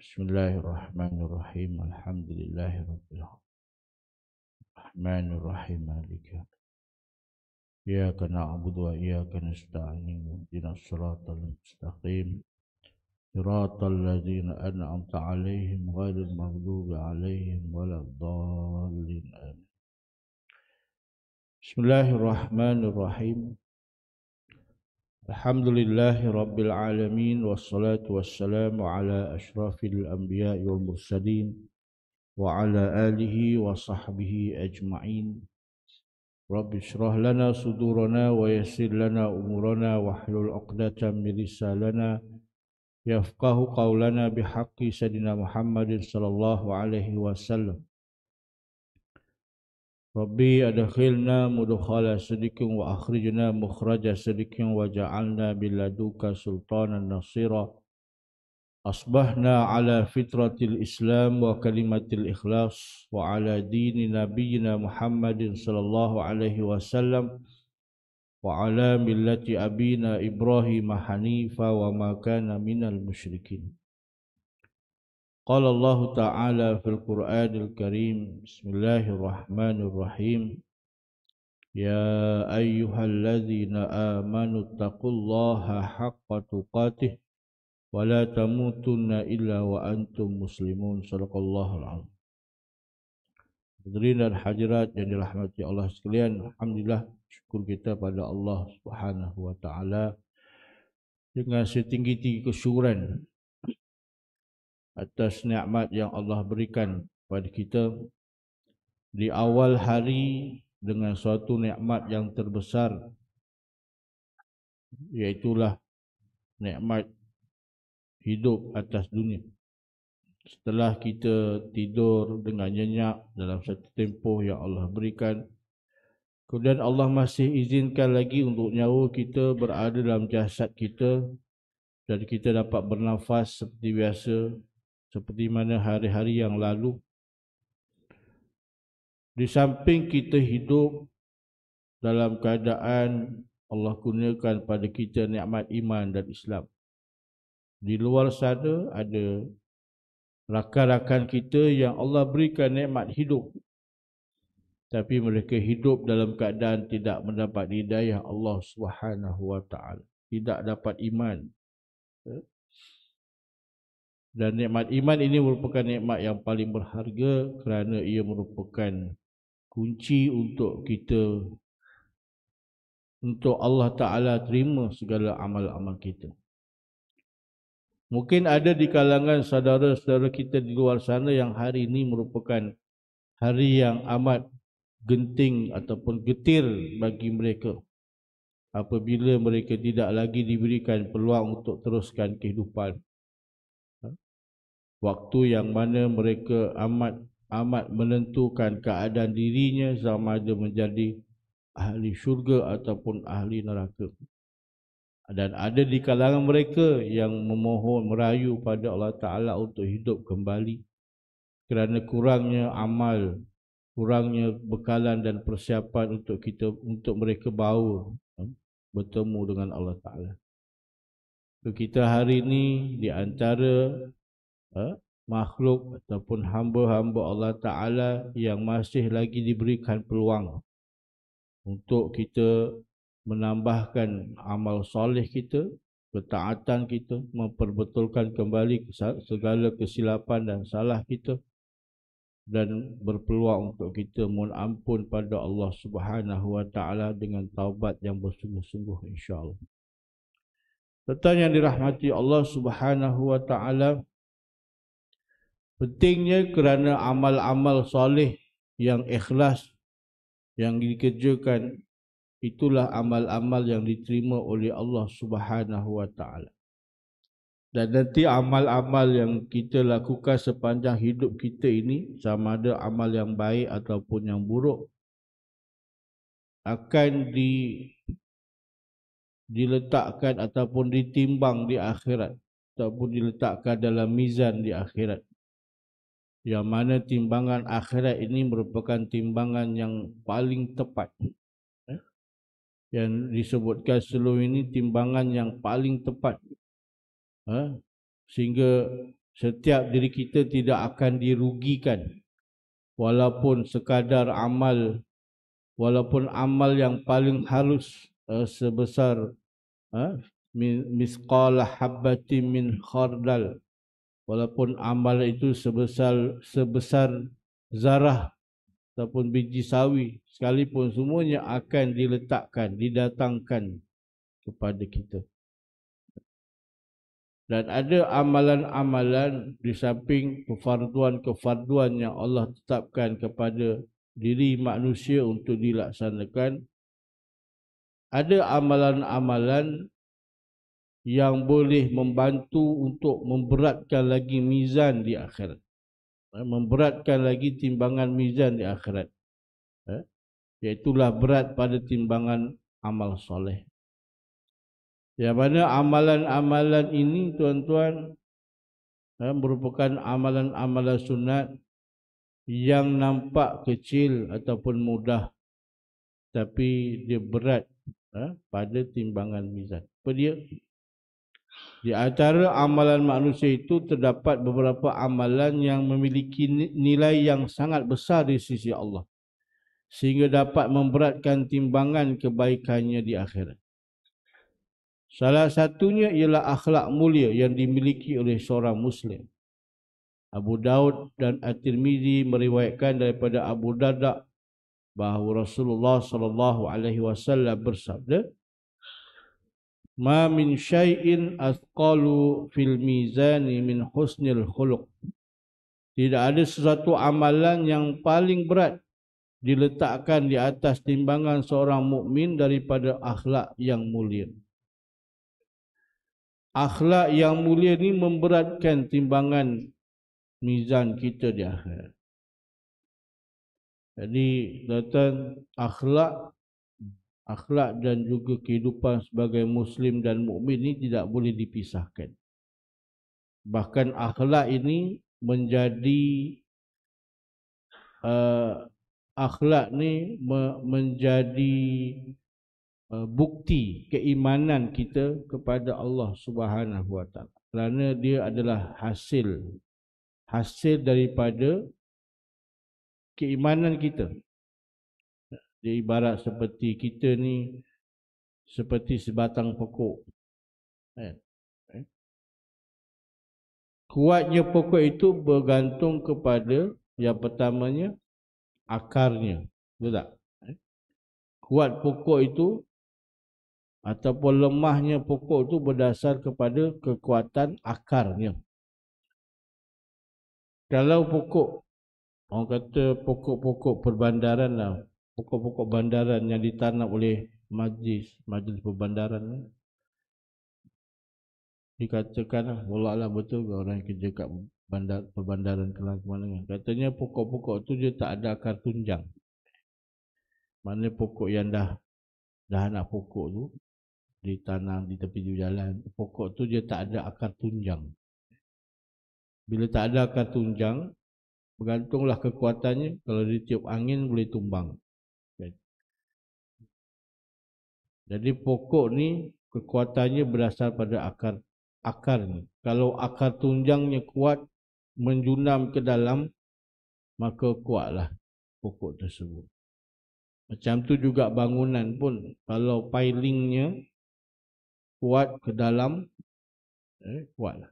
بسم الله الرحمن الرحيم الحمد لله رب العالمين الرحمن الرحيم مالك إياك نعبد وإياك نستعين اهدنا الصراط المستقيم صراط الذين أنعمت عليهم غير المغضوب عليهم ولا الضالين آمين بسم الله الرحمن الرحيم الحمد لله رب العالمين والصلاة والسلام على أشرف الأنبياء والمرسلين وعلى آله وصحبه أجمعين رب اشرح لنا صدورنا ويسر لنا أمورنا واحلل عقدة من رسالنا يفقه قولنا بحق سيدنا محمد صلى الله عليه وسلم ربي أدخلنا مدخل صدق وأخرجنا مخرج صدق وجعلنا بلدك سلطانا نصيرا أصبحنا على فطرة الإسلام وكلمة الإخلاص وعلى دين نبينا محمد صلى الله عليه وسلم وعلى ملة أبينا إبراهيم حنيفا وما كان من المشركين قال الله تعالى في القرآن الكريم بسم الله الرحمن الرحيم يا أيها الذين آمنوا اتقوا الله حق تقاته ولا تموتن إلا وأنتم مسلمون صدق الله العظيم Hadirin dan hadirat yang dirahmati Allah sekalian, alhamdulillah syukur kita pada Allah Subhanahu wa taala dengan setinggi-tinggi kesyukuran atas nikmat yang Allah berikan pada kita di awal hari dengan suatu nikmat yang terbesar iaitulah nikmat hidup atas dunia setelah kita tidur dengan nyenyak dalam satu tempoh yang Allah berikan kemudian Allah masih izinkan lagi untuk nyawa kita berada dalam jasad kita dan kita dapat bernafas seperti biasa seperti mana hari-hari yang lalu di samping kita hidup dalam keadaan Allah kurniakan pada kita nikmat iman dan Islam di luar sana ada rakan-rakan kita yang Allah berikan nikmat hidup tapi mereka hidup dalam keadaan tidak mendapat hidayah Allah Subhanahu wa taala tidak dapat iman dan nikmat iman ini merupakan nikmat yang paling berharga kerana ia merupakan kunci untuk kita untuk Allah Taala terima segala amal-amal kita. Mungkin ada di kalangan saudara-saudara kita di luar sana yang hari ini merupakan hari yang amat genting ataupun getir bagi mereka apabila mereka tidak lagi diberikan peluang untuk teruskan kehidupan waktu yang mana mereka amat amat menentukan keadaan dirinya sama ada menjadi ahli syurga ataupun ahli neraka dan ada di kalangan mereka yang memohon merayu pada Allah Taala untuk hidup kembali kerana kurangnya amal kurangnya bekalan dan persiapan untuk kita untuk mereka bau eh, bertemu dengan Allah Taala. Kita hari ini di antara eh, makhluk ataupun hamba-hamba Allah Ta'ala yang masih lagi diberikan peluang untuk kita menambahkan amal soleh kita, ketaatan kita, memperbetulkan kembali segala kesilapan dan salah kita dan berpeluang untuk kita mohon ampun pada Allah Subhanahu Wa Taala dengan taubat yang bersungguh-sungguh insyaallah. Tetapi yang dirahmati Allah Subhanahu Wa Taala, Pentingnya kerana amal-amal soleh yang ikhlas yang dikerjakan itulah amal-amal yang diterima oleh Allah Subhanahu wa taala. Dan nanti amal-amal yang kita lakukan sepanjang hidup kita ini sama ada amal yang baik ataupun yang buruk akan di diletakkan ataupun ditimbang di akhirat ataupun diletakkan dalam mizan di akhirat yang mana timbangan akhirat ini merupakan timbangan yang paling tepat eh? yang disebutkan seluruh ini timbangan yang paling tepat eh? sehingga setiap diri kita tidak akan dirugikan walaupun sekadar amal walaupun amal yang paling halus eh, sebesar uh, misqal habbatin min khardal walaupun amal itu sebesar sebesar zarah ataupun biji sawi sekalipun semuanya akan diletakkan didatangkan kepada kita dan ada amalan-amalan di samping kefarduan-kefarduan yang Allah tetapkan kepada diri manusia untuk dilaksanakan ada amalan-amalan yang boleh membantu untuk memberatkan lagi mizan di akhirat. Eh, memberatkan lagi timbangan mizan di akhirat. Eh, iaitulah berat pada timbangan amal soleh. Yang mana amalan-amalan ini tuan-tuan eh, merupakan amalan-amalan sunat yang nampak kecil ataupun mudah tapi dia berat pada timbangan mizan. Apa dia? Di antara amalan manusia itu terdapat beberapa amalan yang memiliki nilai yang sangat besar di sisi Allah sehingga dapat memberatkan timbangan kebaikannya di akhirat. Salah satunya ialah akhlak mulia yang dimiliki oleh seorang muslim. Abu Daud dan At-Tirmizi meriwayatkan daripada Abu Darda bahawa Rasulullah sallallahu alaihi wasallam bersabda, ma min syai'in asqalu fil mizani min husnil khuluq tidak ada sesuatu amalan yang paling berat diletakkan di atas timbangan seorang mukmin daripada akhlak yang mulia akhlak yang mulia ini memberatkan timbangan mizan kita di akhirat jadi datang akhlak akhlak dan juga kehidupan sebagai muslim dan mukmin ini tidak boleh dipisahkan bahkan akhlak ini menjadi uh, akhlak ni me- menjadi uh, bukti keimanan kita kepada Allah Subhanahu wa taala kerana dia adalah hasil hasil daripada keimanan kita dia ibarat seperti kita ni seperti sebatang pokok. Eh. Eh. Kuatnya pokok itu bergantung kepada yang pertamanya akarnya. Betul tak? Eh. Kuat pokok itu ataupun lemahnya pokok itu berdasar kepada kekuatan akarnya. Kalau pokok, orang kata pokok-pokok perbandaran lah, pokok-pokok bandaran yang ditanam oleh majlis majlis perbandaran dikatakan Allah Allah betul ke orang yang kerja kat bandar, perbandaran kelangkuan katanya pokok-pokok tu dia tak ada akar tunjang mana pokok yang dah dah anak pokok tu ditanam di tepi jalan pokok tu dia tak ada akar tunjang bila tak ada akar tunjang bergantunglah kekuatannya kalau ditiup angin boleh tumbang Jadi pokok ni kekuatannya berasal pada akar akar ni. Kalau akar tunjangnya kuat menjunam ke dalam maka kuatlah pokok tersebut. Macam tu juga bangunan pun kalau pilingnya kuat ke dalam eh, kuatlah.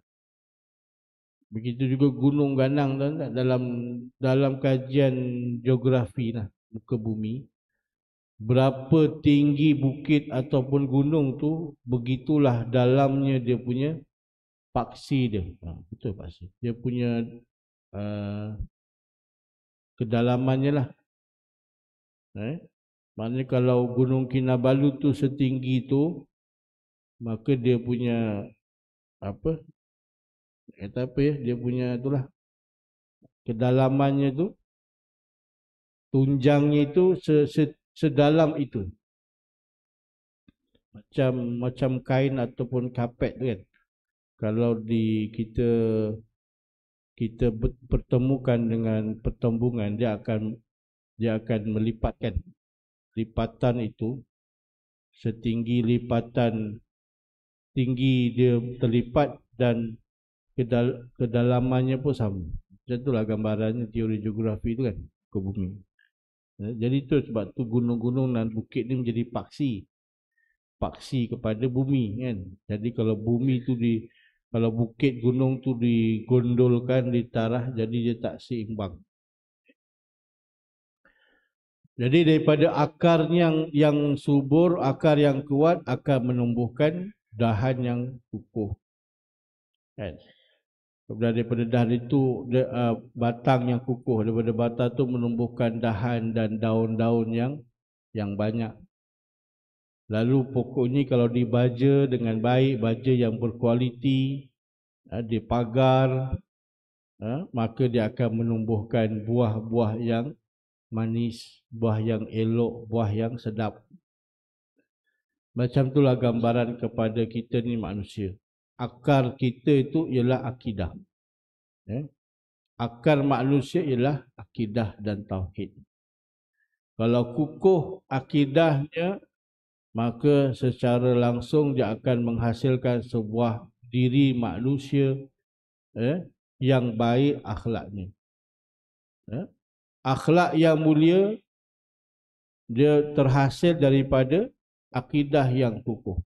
Begitu juga gunung ganang tuan dalam dalam kajian geografi lah muka bumi berapa tinggi bukit ataupun gunung tu begitulah dalamnya dia punya paksi dia ha, betul paksi dia punya uh, kedalamannya lah eh? maknanya kalau gunung Kinabalu tu setinggi tu maka dia punya apa kata apa ya dia punya itulah kedalamannya tu tunjangnya itu sedalam itu. Macam macam kain ataupun kapet tu kan. Kalau di kita kita bertemukan dengan pertembungan dia akan dia akan melipatkan lipatan itu setinggi lipatan tinggi dia terlipat dan kedal- kedalamannya pun sama. Macam itulah gambarannya teori geografi itu kan ke bumi. Eh, jadi tu sebab tu gunung-gunung dan bukit ni menjadi paksi. Paksi kepada bumi kan. Jadi kalau bumi tu di kalau bukit gunung tu digondolkan, ditarah jadi dia tak seimbang. Jadi daripada akar yang yang subur, akar yang kuat akan menumbuhkan dahan yang kukuh. Kan? Right daripada dahan itu uh, batang yang kukuh daripada batang itu menumbuhkan dahan dan daun-daun yang yang banyak lalu pokok ini kalau dibaja dengan baik baja yang berkualiti uh, dipagar uh, maka dia akan menumbuhkan buah-buah yang manis buah yang elok buah yang sedap macam itulah gambaran kepada kita ni manusia akar kita itu ialah akidah. Eh? Akar manusia ialah akidah dan tauhid. Kalau kukuh akidahnya, maka secara langsung dia akan menghasilkan sebuah diri manusia eh, yang baik akhlaknya. Eh? Akhlak yang mulia, dia terhasil daripada akidah yang kukuh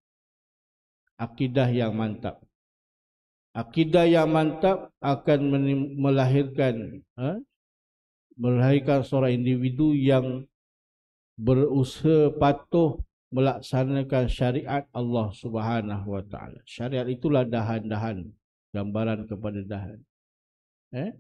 akidah yang mantap. Akidah yang mantap akan melahirkan ha? melahirkan seorang individu yang berusaha patuh melaksanakan syariat Allah Subhanahu wa taala. Syariat itulah dahan-dahan gambaran kepada dahan. Eh?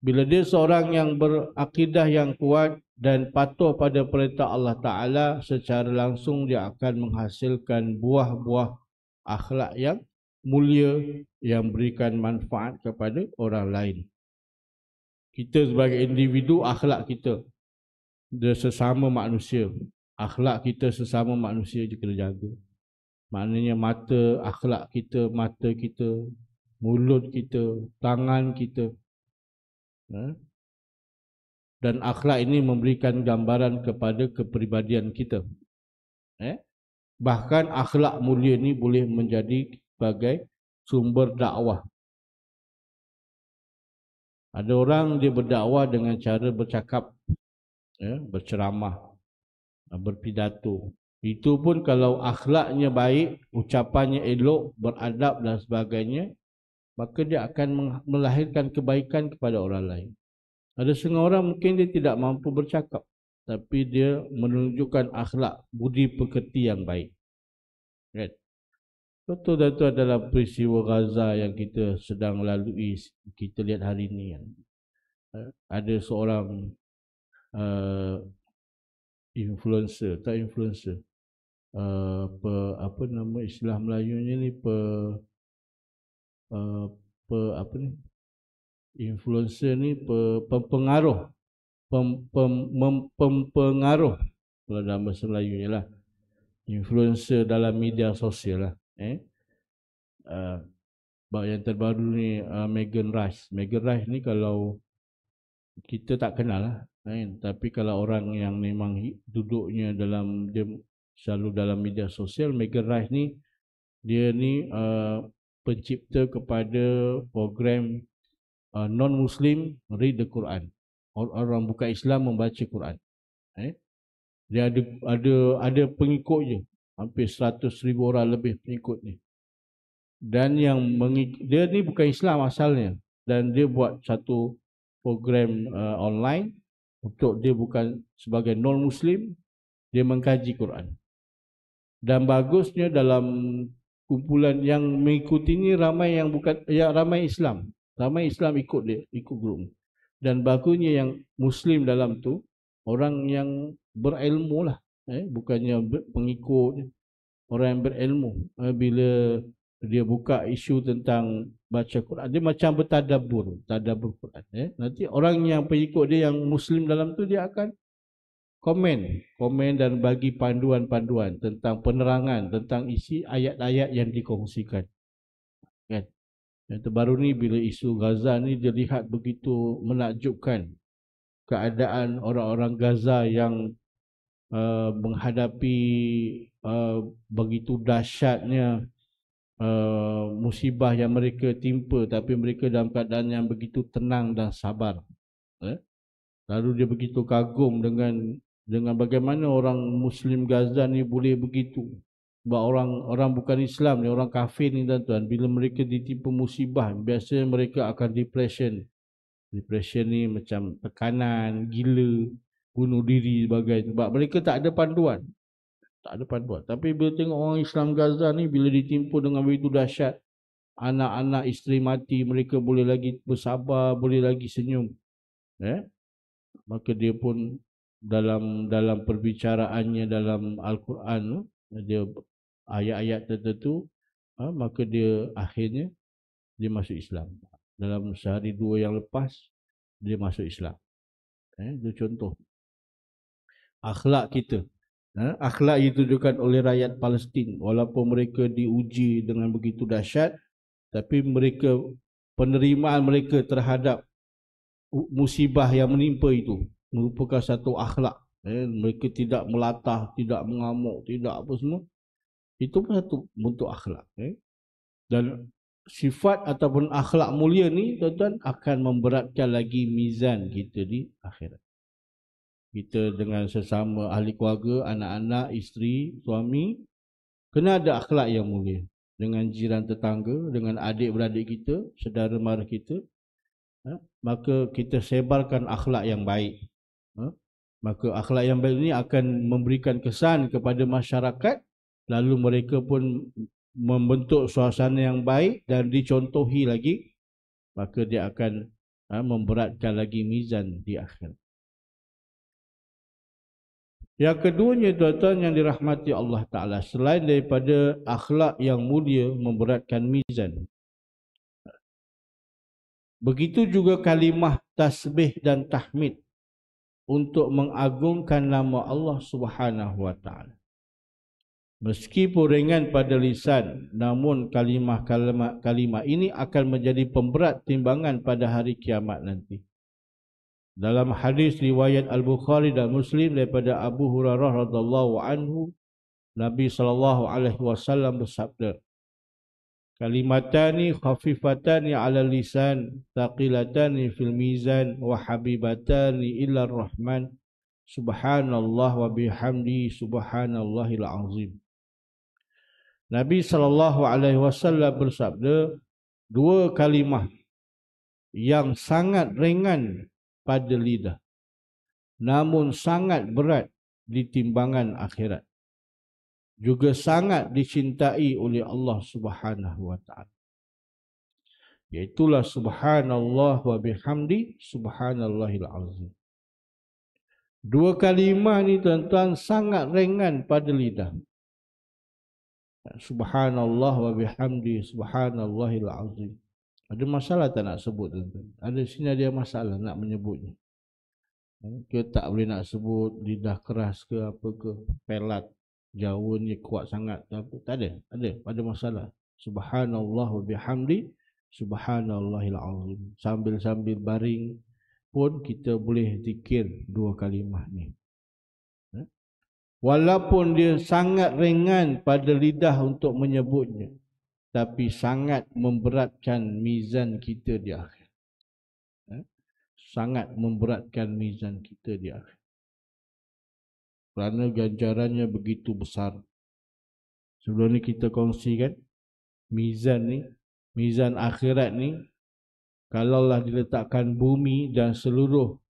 Bila dia seorang yang berakidah yang kuat dan patuh pada perintah Allah Ta'ala, secara langsung dia akan menghasilkan buah-buah akhlak yang mulia yang berikan manfaat kepada orang lain. Kita sebagai individu akhlak kita dia sesama manusia. Akhlak kita sesama manusia juga kena jaga. Maknanya mata akhlak kita, mata kita, mulut kita, tangan kita. Ha? Dan akhlak ini memberikan gambaran kepada kepribadian kita. Eh? Bahkan akhlak mulia ini boleh menjadi sebagai sumber dakwah. Ada orang dia berdakwah dengan cara bercakap, ya, berceramah, berpidato. Itu pun kalau akhlaknya baik, ucapannya elok, beradab dan sebagainya, maka dia akan melahirkan kebaikan kepada orang lain. Ada setengah mungkin dia tidak mampu bercakap tapi dia menunjukkan akhlak budi pekerti yang baik. Kan? Contoh itu adalah peristiwa Gaza yang kita sedang lalui, kita lihat hari ini. Kan? Ha? Ada seorang uh, influencer, tak influencer, uh, pe, apa nama istilah Melayunya ni, pe, uh, pe, apa ni, influencer ni, pe, pe, pengaruh, pem, pem, pempengaruh dalam bahasa Melayu lah influencer dalam media sosial lah eh uh, yang terbaru ni uh, Megan Rice Megan Rice ni kalau kita tak kenal lah eh? tapi kalau orang yang memang duduknya dalam dia selalu dalam media sosial Megan Rice ni dia ni uh, pencipta kepada program uh, non-muslim read the Quran orang bukan Islam membaca Quran. Eh? Dia ada ada ada pengikut je. Hampir seratus ribu orang lebih pengikut ni. Dan yang mengikut, dia ni bukan Islam asalnya. Dan dia buat satu program uh, online untuk dia bukan sebagai non-Muslim. Dia mengkaji Quran. Dan bagusnya dalam kumpulan yang mengikuti ni ramai yang bukan ya ramai Islam. Ramai Islam ikut dia, ikut grup ni dan bakunya yang muslim dalam tu orang yang berilmu lah eh bukannya pengikut orang yang berilmu eh, bila dia buka isu tentang baca Quran dia macam bertadabbur tadabbur Quran eh nanti orang yang pengikut dia yang muslim dalam tu dia akan komen komen dan bagi panduan-panduan tentang penerangan tentang isi ayat-ayat yang dikongsikan kan yang terbaru ni bila isu Gaza ni dilihat begitu menakjubkan keadaan orang-orang Gaza yang uh, menghadapi uh, begitu dahsyatnya uh, musibah yang mereka timpa tapi mereka dalam keadaan yang begitu tenang dan sabar. Eh? Lalu dia begitu kagum dengan dengan bagaimana orang Muslim Gaza ni boleh begitu sebab orang orang bukan Islam ni, orang kafir ni tuan-tuan, bila mereka ditimpa musibah, biasanya mereka akan depression. Depression ni macam tekanan, gila, bunuh diri sebagainya. Sebab mereka tak ada panduan. Tak ada panduan. Tapi bila tengok orang Islam Gaza ni, bila ditimpa dengan begitu dahsyat, anak-anak isteri mati, mereka boleh lagi bersabar, boleh lagi senyum. Eh? Maka dia pun dalam dalam perbicaraannya dalam Al-Quran dia ayat-ayat tertentu ha, maka dia akhirnya dia masuk Islam dalam sehari dua yang lepas dia masuk Islam eh, itu contoh akhlak kita ha, akhlak itu ditunjukkan oleh rakyat Palestin walaupun mereka diuji dengan begitu dahsyat tapi mereka penerimaan mereka terhadap musibah yang menimpa itu merupakan satu akhlak eh, mereka tidak melatah tidak mengamuk tidak apa semua itu pun satu bentuk akhlak. Eh? Dan sifat ataupun akhlak mulia ni tuan-tuan akan memberatkan lagi mizan kita di akhirat. Kita dengan sesama ahli keluarga, anak-anak, isteri, suami kena ada akhlak yang mulia dengan jiran tetangga, dengan adik-beradik kita, saudara mara kita. Ha? Maka kita sebarkan akhlak yang baik. Ha? Maka akhlak yang baik ini akan memberikan kesan kepada masyarakat lalu mereka pun membentuk suasana yang baik dan dicontohi lagi maka dia akan ha, memberatkan lagi mizan di akhir yang keduanya tuan-tuan yang dirahmati Allah Ta'ala selain daripada akhlak yang mulia memberatkan mizan begitu juga kalimah tasbih dan tahmid untuk mengagungkan nama Allah Subhanahu Wa Ta'ala Meski puringan pada lisan, namun kalimah-kalimah ini akan menjadi pemberat timbangan pada hari kiamat nanti. Dalam hadis riwayat Al-Bukhari dan Muslim daripada Abu Hurairah radhiyallahu anhu, Nabi sallallahu alaihi wasallam bersabda, Kalimatani khafifatani ala lisan, taqilatani fil mizan, wa habibatani illa rahman, subhanallah wa bihamdi subhanallahil azim. Nabi sallallahu alaihi wasallam bersabda dua kalimah yang sangat ringan pada lidah namun sangat berat di timbangan akhirat juga sangat dicintai oleh Allah Subhanahu wa taala iaitulah subhanallah wa bihamdi subhanallahil azim dua kalimah ni tuan-tuan sangat ringan pada lidah Subhanallah wa bihamdi subhanallahil azim. Ada masalah tak nak sebut tuan Ada sini ada masalah nak menyebutnya. Eh, kita tak boleh nak sebut lidah keras ke apa ke, pelat Jawa ni kuat sangat tak ada. Ada ada masalah. Subhanallah wa bihamdi subhanallahil azim. Sambil-sambil baring pun kita boleh zikir dua kalimah ni walaupun dia sangat ringan pada lidah untuk menyebutnya tapi sangat memberatkan mizan kita di akhir. Eh? Sangat memberatkan mizan kita di akhir. Kerana ganjarannya begitu besar. Sebelum ni kita kongsikan, mizan ni, mizan akhirat ni, kalau kalaulah diletakkan bumi dan seluruh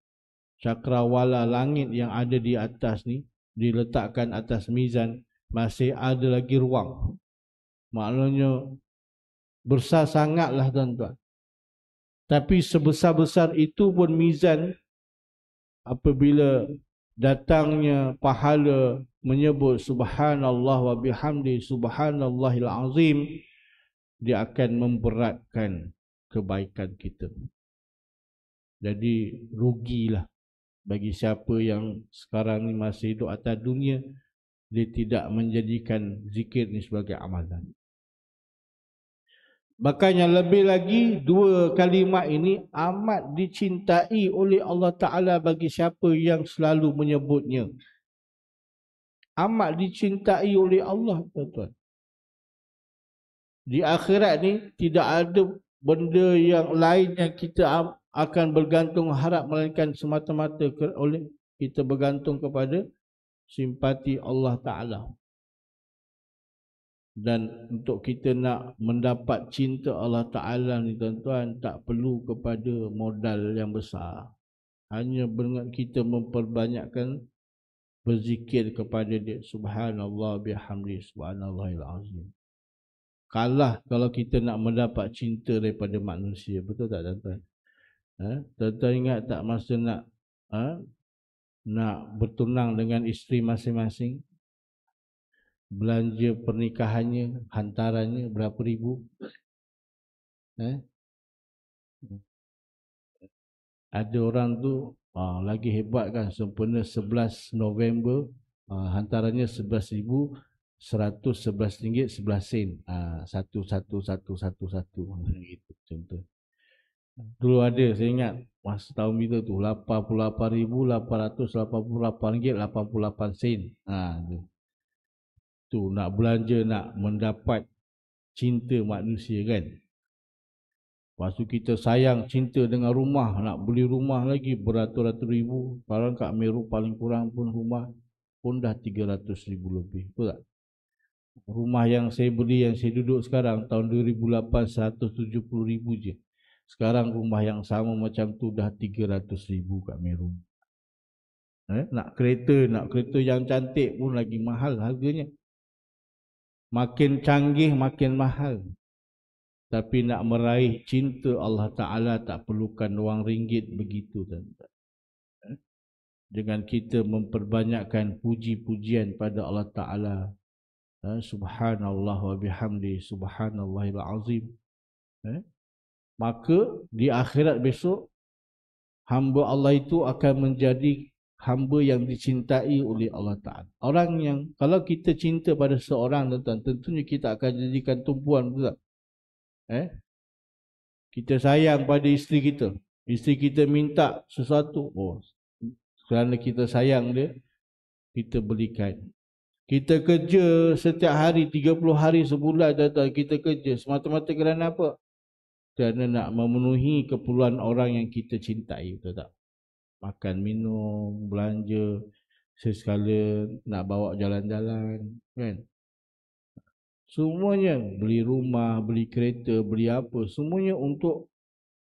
cakrawala langit yang ada di atas ni, diletakkan atas mizan masih ada lagi ruang. Maknanya besar sangatlah tuan-tuan. Tapi sebesar-besar itu pun mizan apabila datangnya pahala menyebut subhanallah wa bihamdi subhanallahil azim dia akan memberatkan kebaikan kita. Jadi rugilah bagi siapa yang sekarang ni masih hidup atas dunia dia tidak menjadikan zikir ni sebagai amalan Makanya lebih lagi dua kalimat ini amat dicintai oleh Allah Taala bagi siapa yang selalu menyebutnya. Amat dicintai oleh Allah tuan-tuan. Di akhirat ni tidak ada benda yang lain yang kita akan bergantung harap melainkan semata-mata oleh kita bergantung kepada simpati Allah Ta'ala. Dan untuk kita nak mendapat cinta Allah Ta'ala ni tuan-tuan, tak perlu kepada modal yang besar. Hanya dengan kita memperbanyakkan berzikir kepada dia subhanallah bihamdi subhanallahil azim kalah kalau kita nak mendapat cinta daripada manusia betul tak tuan-tuan Eh, tuan-tuan ingat tak masa nak eh, nak bertunang dengan isteri masing-masing? Belanja pernikahannya, hantarannya berapa ribu? Eh? Ada orang tu ah, lagi hebat kan sempena 11 November ah, hantarannya 11 ribu 111 ringgit 11 sen. satu, satu, satu, satu, satu. Hmm. Itu contoh dulu ada saya ingat masa tahun bila tu ribu 88888 ringgit 88 sen ha tu tu nak belanja nak mendapat cinta manusia kan Lepas kita sayang cinta dengan rumah Nak beli rumah lagi beratus-ratus ribu Kalau kat Meru paling kurang pun rumah Pun dah tiga ratus ribu lebih Betul tak? Rumah yang saya beli yang saya duduk sekarang Tahun 2008 puluh ribu je sekarang rumah yang sama macam tu dah 300 ribu kat Meru. Eh, nak kereta, nak kereta yang cantik pun lagi mahal harganya. Makin canggih, makin mahal. Tapi nak meraih cinta Allah Ta'ala tak perlukan wang ringgit begitu. Tak, Eh? Dengan kita memperbanyakkan puji-pujian pada Allah Ta'ala. Eh? Subhanallah wa bihamdi, subhanallahil azim. Eh? maka di akhirat besok hamba Allah itu akan menjadi hamba yang dicintai oleh Allah Ta'ala. Orang yang, kalau kita cinta pada seorang tuan tentunya kita akan jadikan tumpuan pula. Eh? Kita sayang pada isteri kita. Isteri kita minta sesuatu. Oh, kerana kita sayang dia, kita belikan. Kita kerja setiap hari, 30 hari sebulan datang kita kerja. Semata-mata kerana apa? kerana nak memenuhi keperluan orang yang kita cintai betul tak makan minum belanja sesekala nak bawa jalan-jalan kan semuanya beli rumah beli kereta beli apa semuanya untuk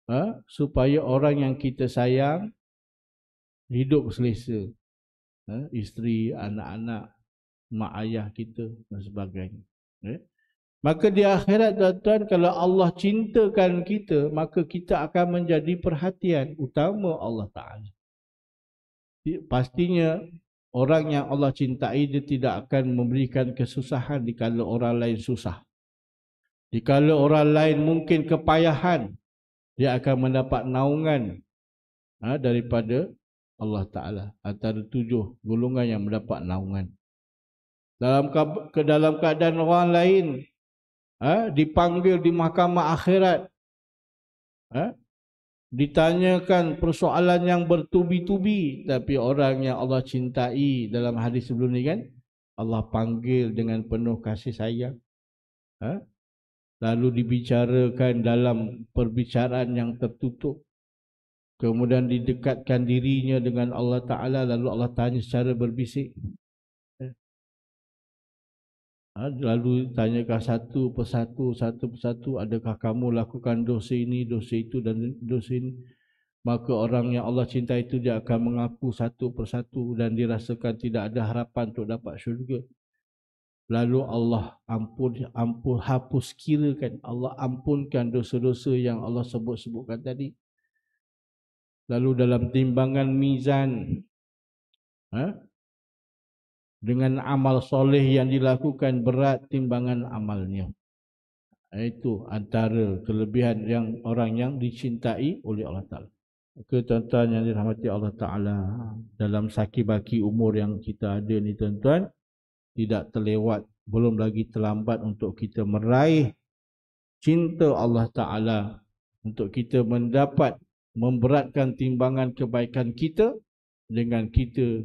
ha? supaya orang yang kita sayang hidup selesa ha? isteri anak-anak mak ayah kita dan sebagainya eh? Maka di akhirat tuan-tuan kalau Allah cintakan kita maka kita akan menjadi perhatian utama Allah Taala. Pastinya orang yang Allah cintai dia tidak akan memberikan kesusahan di kalau orang lain susah. Di kalau orang lain mungkin kepayahan dia akan mendapat naungan ha, daripada Allah Taala antara tujuh golongan yang mendapat naungan. Dalam ke dalam keadaan orang lain ha, dipanggil di mahkamah akhirat ha, ditanyakan persoalan yang bertubi-tubi tapi orang yang Allah cintai dalam hadis sebelum ni kan Allah panggil dengan penuh kasih sayang ha, lalu dibicarakan dalam perbicaraan yang tertutup kemudian didekatkan dirinya dengan Allah Ta'ala lalu Allah tanya secara berbisik Ha, lalu tanyakah satu persatu, satu persatu, adakah kamu lakukan dosa ini, dosa itu dan dosa ini? Maka orang yang Allah cinta itu dia akan mengaku satu persatu dan dirasakan tidak ada harapan untuk dapat syurga. Lalu Allah ampun, ampun, hapus kirakan. Allah ampunkan dosa-dosa yang Allah sebut-sebutkan tadi. Lalu dalam timbangan mizan, ha? dengan amal soleh yang dilakukan berat timbangan amalnya. Itu antara kelebihan yang orang yang dicintai oleh Allah Ta'ala. Ke tuan-tuan yang dirahmati Allah Ta'ala dalam saki-baki umur yang kita ada ni tuan-tuan, tidak terlewat, belum lagi terlambat untuk kita meraih cinta Allah Ta'ala untuk kita mendapat memberatkan timbangan kebaikan kita dengan kita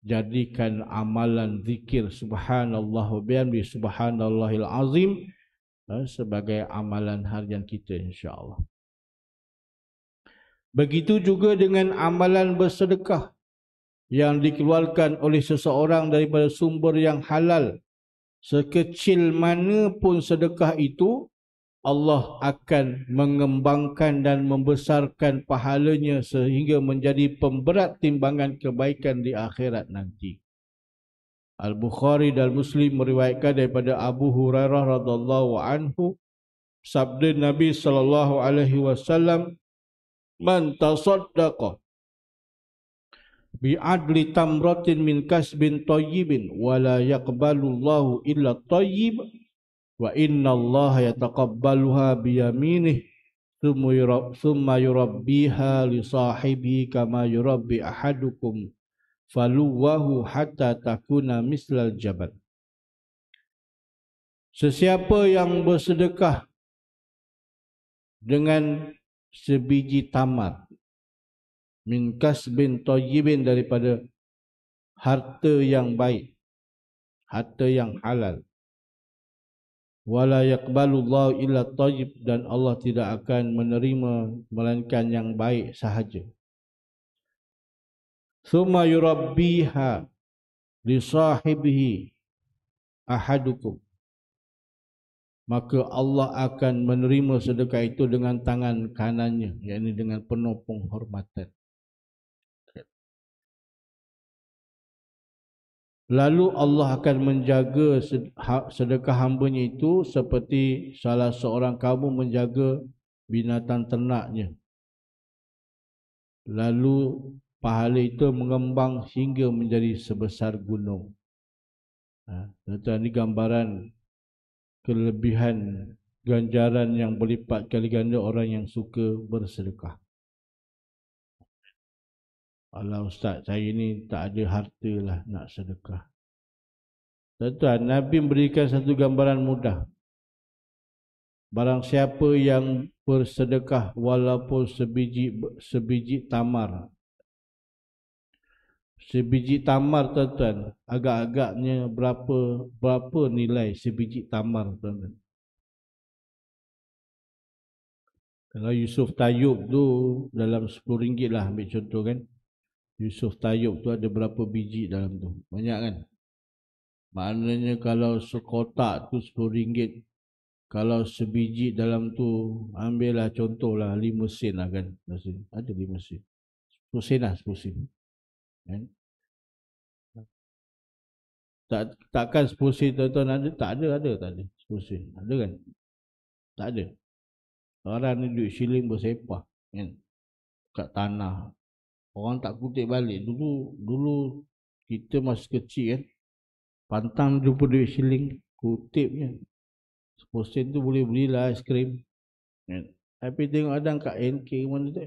jadikan amalan zikir subhanallah wa subhanallahil azim ha, sebagai amalan harian kita insyaallah. Begitu juga dengan amalan bersedekah yang dikeluarkan oleh seseorang daripada sumber yang halal sekecil mana pun sedekah itu Allah akan mengembangkan dan membesarkan pahalanya sehingga menjadi pemberat timbangan kebaikan di akhirat nanti. Al-Bukhari dan Muslim meriwayatkan daripada Abu Hurairah radhiallahu anhu sabda Nabi sallallahu alaihi wasallam man tasaddaqa bi adli tamratin min kasbin tayyibin wala yaqbalu illa tayyib wa inna Allah yataqabbaluha biyaminih summa yurabbiha li sahibi kama yurabbi ahadukum faluwahu hatta takuna mislal jabat. Sesiapa yang bersedekah dengan sebiji tamar min bin tayyibin daripada harta yang baik harta yang halal wala yaqbalullahu illa tayyib dan Allah tidak akan menerima melainkan yang baik sahaja. Thumma yurabbiha li sahibihi ahadukum. Maka Allah akan menerima sedekah itu dengan tangan kanannya, yakni dengan penuh penghormatan. Lalu Allah akan menjaga ha-, sedekah hambanya itu seperti salah seorang kamu menjaga binatang ternaknya. Lalu pahala itu mengembang hingga menjadi sebesar gunung. Ha, tuan ini gambaran kelebihan ganjaran yang berlipat kali ganda orang yang suka bersedekah. Kalau Ustaz, saya ni tak ada harta lah nak sedekah. Tuan-tuan, Nabi memberikan satu gambaran mudah. Barang siapa yang bersedekah walaupun sebiji sebiji tamar. Sebiji tamar tuan-tuan, agak-agaknya berapa berapa nilai sebiji tamar tuan-tuan? Kalau Yusuf Tayyub tu dalam RM10 lah ambil contoh kan. Yusuf Tayub tu ada berapa biji dalam tu? Banyak kan? Maknanya kalau sekotak tu RM10, kalau sebiji dalam tu, ambillah contohlah 5 lah kan? sen lah kan? Ada 5 sen. 10 sen lah, 10 sen. Kan? Tak, takkan 10 sen tu tuan ada? Tak ada, ada, tak ada. 10 sen. Ada kan? Tak ada. Orang ni duit shilling bersepah. Kan? Kat tanah orang tak kutip balik. Dulu dulu kita masih kecil kan. Pantang jumpa duit siling kutipnya. Sepuluh tu boleh belilah aiskrim. Kan? Tapi tengok ada kat NK mana tu.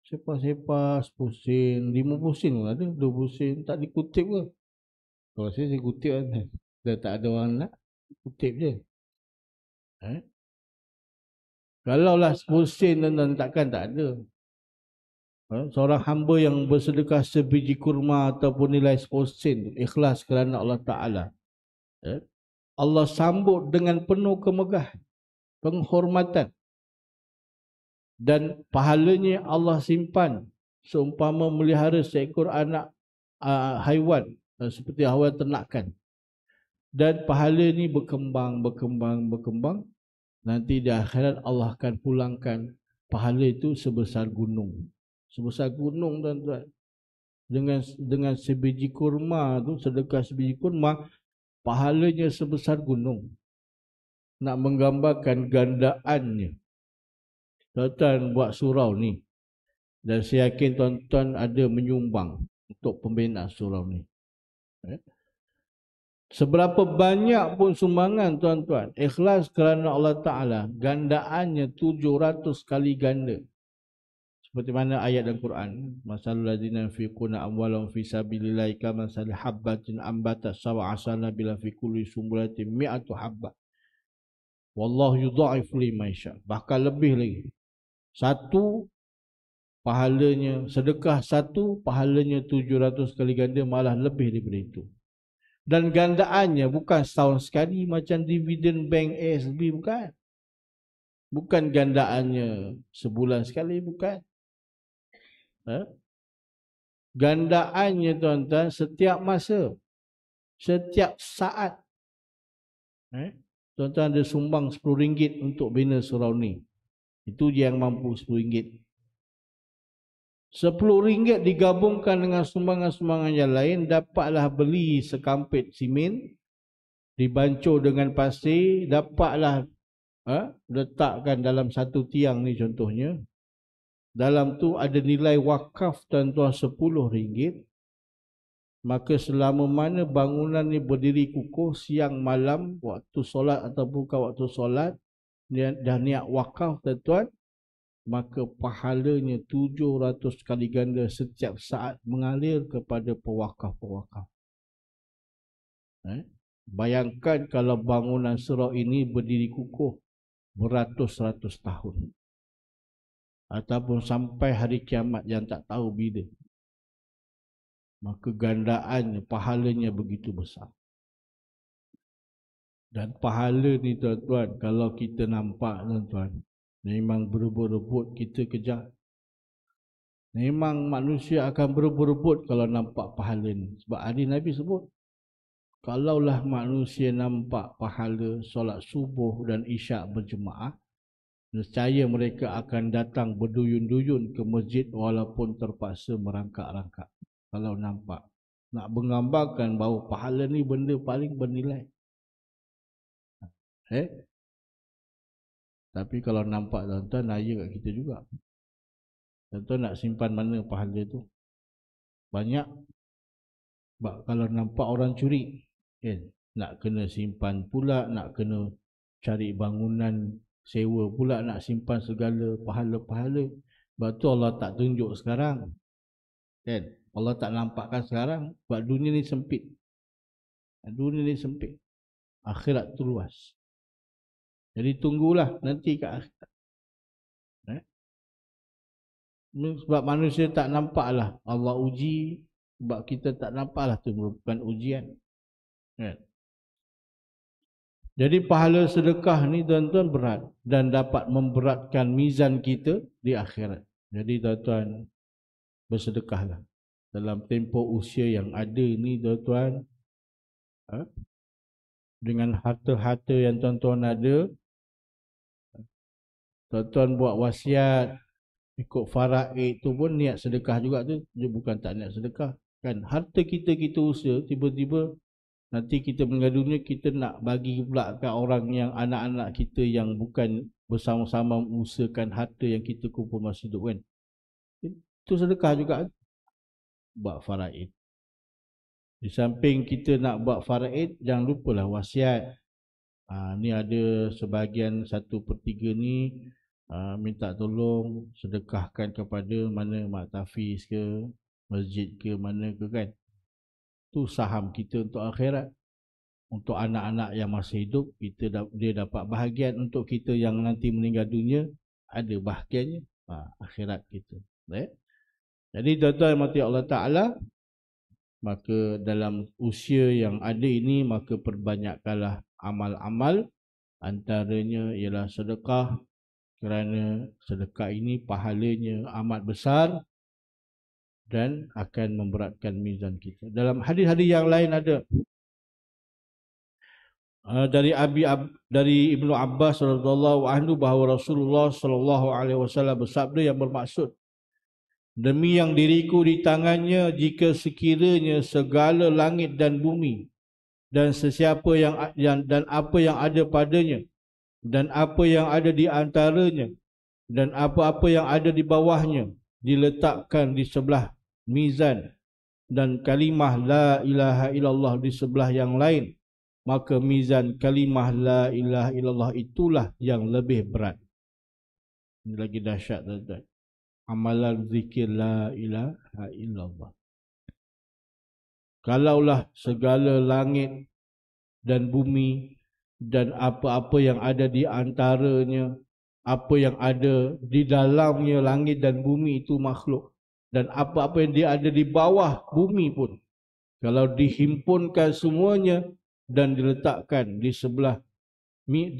Sepa-sepa, sepuluh sen, lima puluh sen pun ada, dua puluh Tak dikutip ke? Kalau saya, saya kutip kan. Dah tak ada orang nak, kutip je. Eh? Kalau lah sepuluh sen dan takkan tak ada. Ha? seorang hamba yang bersedekah sebiji kurma ataupun nilai 10 ikhlas kerana Allah Taala ya? Allah sambut dengan penuh kemegahan penghormatan dan pahalanya Allah simpan seumpama melihara seekor anak uh, haiwan uh, seperti haiwan ternakan dan pahala ini berkembang berkembang berkembang nanti di akhirat Allah akan pulangkan pahala itu sebesar gunung sebesar gunung tuan-tuan. Dengan dengan sebiji kurma tu, sedekah sebiji kurma, pahalanya sebesar gunung. Nak menggambarkan gandaannya. Tuan-tuan buat surau ni. Dan saya yakin tuan-tuan ada menyumbang untuk pembina surau ni. Eh? Seberapa banyak pun sumbangan tuan-tuan, ikhlas kerana Allah Ta'ala, gandaannya 700 kali ganda seperti mana ayat dalam Quran masalul ladzina yunfiquna amwalahum fi sabilillahi kamasali habbatin ambata sawa sab'a bila fi kulli sumbulatin mi'atu habbat. wallahu yudha'ifu liman yasha bahkan lebih lagi satu pahalanya sedekah satu pahalanya 700 kali ganda malah lebih daripada itu dan gandaannya bukan setahun sekali macam dividen bank ASB bukan bukan gandaannya sebulan sekali bukan Ha? gandaannya tuan-tuan setiap masa setiap saat eh tuan-tuan ada sumbang RM10 untuk bina surau ni itu je yang mampu RM10 RM10 digabungkan dengan sumbangan-sumbangan yang lain dapatlah beli sekampit simen dibancuh dengan pasir dapatlah eh, letakkan dalam satu tiang ni contohnya dalam tu ada nilai wakaf tuan-tuan RM10 maka selama mana bangunan ni berdiri kukuh siang malam waktu solat ataupun bukan waktu solat dan niat wakaf tuan-tuan maka pahalanya tujuh ratus kali ganda setiap saat mengalir kepada pewakaf-pewakaf eh? bayangkan kalau bangunan surau ini berdiri kukuh beratus-ratus tahun ataupun sampai hari kiamat yang tak tahu bila. Maka gandaannya, pahalanya begitu besar. Dan pahala ni tuan-tuan, kalau kita nampak tuan-tuan, memang berebut-rebut kita kejar. Memang manusia akan berebut-rebut kalau nampak pahala ni. Sebab hari Nabi sebut, kalaulah manusia nampak pahala solat subuh dan isyak berjemaah, Nescaya mereka akan datang berduyun-duyun ke masjid walaupun terpaksa merangkak-rangkak. Kalau nampak. Nak menggambarkan bahawa pahala ni benda paling bernilai. Ha, eh? Tapi kalau nampak tuan-tuan, naya kat kita juga. Tuan-tuan nak simpan mana pahala tu? Banyak. Sebab kalau nampak orang curi, Eh, nak kena simpan pula, nak kena cari bangunan sewa pula nak simpan segala pahala-pahala. Sebab tu Allah tak tunjuk sekarang. Kan? Allah tak nampakkan sekarang sebab dunia ni sempit. Dunia ni sempit. Akhirat tu luas. Jadi tunggulah nanti kat akhirat. Eh? Sebab manusia tak nampak lah. Allah uji sebab kita tak nampak lah itu merupakan ujian. Kan? Eh? Jadi pahala sedekah ni tuan-tuan berat dan dapat memberatkan mizan kita di akhirat. Jadi tuan-tuan bersedekahlah dalam tempoh usia yang ada ni tuan-tuan ha? dengan harta-harta yang tuan-tuan ada tuan-tuan buat wasiat ikut faraid tu pun niat sedekah juga tu dia bukan tak niat sedekah kan harta kita kita usia tiba-tiba Nanti kita meninggal dunia, kita nak bagi pula ke orang yang anak-anak kita yang bukan bersama-sama mengusahakan harta yang kita kumpul masa hidup kan. Itu sedekah juga. Buat faraid. Di samping kita nak buat faraid, jangan lupalah wasiat. Ha, ni ada sebahagian satu per tiga ni ha, minta tolong sedekahkan kepada mana mak tafiz ke, masjid ke, mana ke kan tu saham kita untuk akhirat untuk anak-anak yang masih hidup kita dia dapat bahagian untuk kita yang nanti meninggal dunia ada bahagiannya ha, akhirat kita right? jadi tuan-tuan mati Allah Ta'ala maka dalam usia yang ada ini maka perbanyakkanlah amal-amal antaranya ialah sedekah kerana sedekah ini pahalanya amat besar dan akan memberatkan mizan kita. Dalam hadis-hadis yang lain ada uh, dari Abi Ab, dari Ibnu Abbas radhiyallahu anhu bahawa Rasulullah sallallahu alaihi wasallam bersabda yang bermaksud demi yang diriku di tangannya jika sekiranya segala langit dan bumi dan sesiapa yang, yang dan apa yang ada padanya dan apa yang ada di antaranya dan apa-apa yang ada di bawahnya diletakkan di sebelah mizan dan kalimah la ilaha illallah di sebelah yang lain maka mizan kalimah la ilaha illallah itulah yang lebih berat ini lagi dahsyat tuan amalan zikir la ilaha illallah kalaulah segala langit dan bumi dan apa-apa yang ada di antaranya apa yang ada di dalamnya langit dan bumi itu makhluk dan apa-apa yang dia ada di bawah bumi pun kalau dihimpunkan semuanya dan diletakkan di sebelah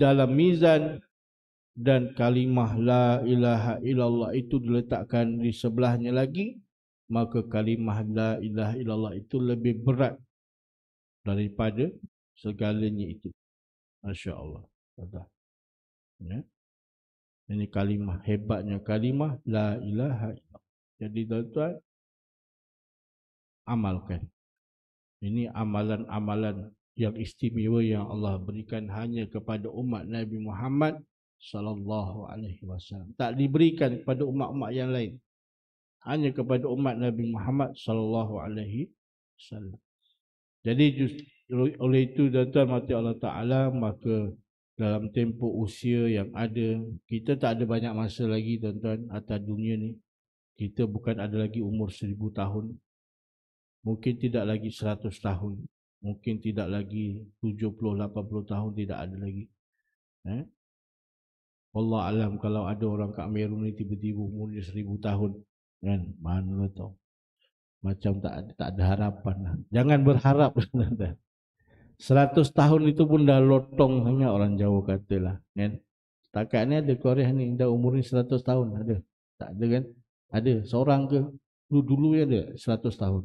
dalam mizan dan kalimah la ilaha illallah itu diletakkan di sebelahnya lagi maka kalimah la ilaha illallah itu lebih berat daripada segalanya itu masya-Allah ada ya ini kalimah hebatnya kalimah la ilaha illallah. Jadi tuan-tuan amalkan. Ini amalan-amalan yang istimewa yang Allah berikan hanya kepada umat Nabi Muhammad sallallahu alaihi wasallam. Tak diberikan kepada umat-umat yang lain. Hanya kepada umat Nabi Muhammad sallallahu alaihi wasallam. Jadi oleh itu tuan-tuan mati Allah Taala maka dalam tempoh usia yang ada kita tak ada banyak masa lagi tuan-tuan atas dunia ni kita bukan ada lagi umur seribu tahun, mungkin tidak lagi seratus tahun, mungkin tidak lagi tujuh puluh, lapan puluh tahun tidak ada lagi. Eh? Allah alam kalau ada orang kat Merun ni tiba-tiba umurnya seribu tahun, kan? Mana tahu? Macam tak, tak ada harapan lah. Jangan berharap. Seratus tahun itu pun dah lotong hanya orang Jawa katalah. Kan? Setakat ni ada Korea ni dah umurnya seratus tahun. Ada. Tak ada kan? Ada seorang ke dulu-dulu ya ada 100 tahun.